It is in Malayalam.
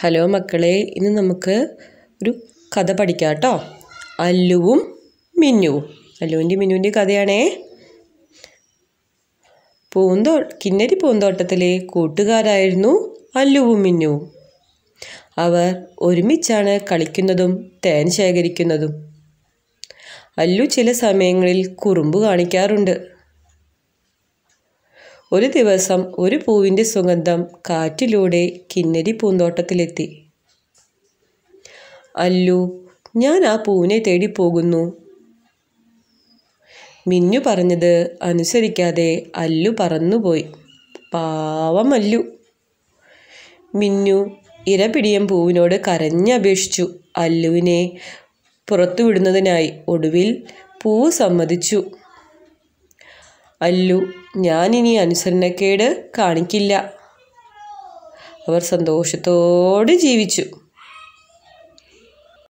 ഹലോ മക്കളെ ഇന്ന് നമുക്ക് ഒരു കഥ പഠിക്കാം കേട്ടോ അല്ലുവും മിന്നുവും അല്ലുവിൻ്റെ മിന്നുവിൻ്റെ കഥയാണേ പൂന്തോ കിന്നരി പൂന്തോട്ടത്തിലെ കൂട്ടുകാരായിരുന്നു അല്ലുവും മിന്നുവും അവർ ഒരുമിച്ചാണ് കളിക്കുന്നതും തേൻ ശേഖരിക്കുന്നതും അല്ലു ചില സമയങ്ങളിൽ കുറുമ്പ് കാണിക്കാറുണ്ട് ഒരു ദിവസം ഒരു പൂവിൻ്റെ സുഗന്ധം കാറ്റിലൂടെ കിന്നരി പൂന്തോട്ടത്തിലെത്തി അല്ലു ഞാൻ ആ പൂവിനെ തേടി പോകുന്നു മിന്നു പറഞ്ഞത് അനുസരിക്കാതെ അല്ലു പറന്നുപോയി പാവം അല്ലു മിന്നു ഇരപിടിയം പൂവിനോട് കരഞ്ഞപേക്ഷിച്ചു അല്ലുവിനെ പുറത്തുവിടുന്നതിനായി ഒടുവിൽ പൂവ് സമ്മതിച്ചു അല്ലു ഞാനിനി അനുസരണക്കേട് കാണിക്കില്ല അവർ സന്തോഷത്തോടെ ജീവിച്ചു